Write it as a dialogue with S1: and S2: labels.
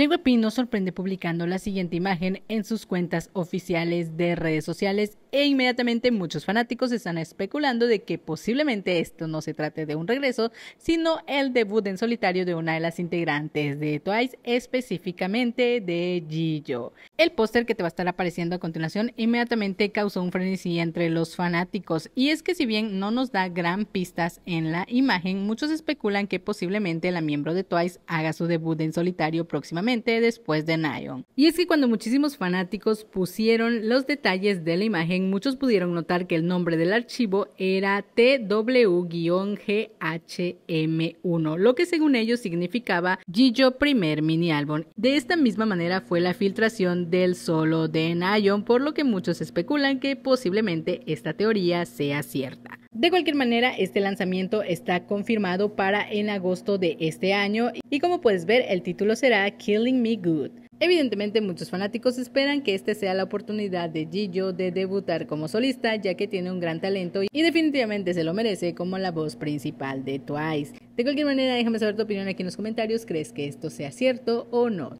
S1: JYP nos sorprende publicando la siguiente imagen en sus cuentas oficiales de redes sociales e inmediatamente muchos fanáticos están especulando de que posiblemente esto no se trate de un regreso, sino el debut en solitario de una de las integrantes de Twice, específicamente de Jihyo. El póster que te va a estar apareciendo a continuación inmediatamente causó un frenesí entre los fanáticos y es que si bien no nos da gran pistas en la imagen, muchos especulan que posiblemente la miembro de Twice haga su debut en solitario próximamente después de Nion. Y es que cuando muchísimos fanáticos pusieron los detalles de la imagen, muchos pudieron notar que el nombre del archivo era TW-GHM1, lo que según ellos significaba Gijo primer mini álbum. De esta misma manera fue la filtración del solo de Nion, por lo que muchos especulan que posiblemente esta teoría sea cierta. De cualquier manera, este lanzamiento está confirmado para en agosto de este año y como puedes ver, el título será Killing Me Good. Evidentemente muchos fanáticos esperan que esta sea la oportunidad de Gillo de debutar como solista ya que tiene un gran talento y definitivamente se lo merece como la voz principal de Twice. De cualquier manera déjame saber tu opinión aquí en los comentarios, ¿crees que esto sea cierto o no?